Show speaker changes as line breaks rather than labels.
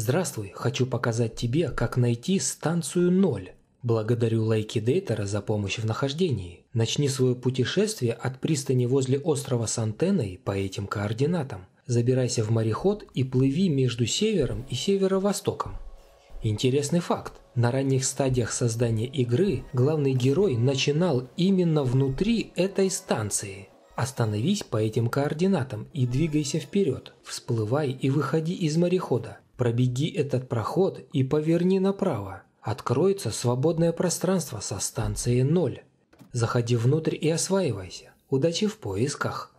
Здравствуй, хочу показать тебе, как найти станцию 0. Благодарю Лайкидейтера за помощь в нахождении. Начни свое путешествие от пристани возле острова с антенной по этим координатам. Забирайся в мореход и плыви между севером и северо-востоком. Интересный факт. На ранних стадиях создания игры главный герой начинал именно внутри этой станции. Остановись по этим координатам и двигайся вперед, всплывай и выходи из морехода. Пробеги этот проход и поверни направо. Откроется свободное пространство со станции 0. Заходи внутрь и осваивайся. Удачи в поисках.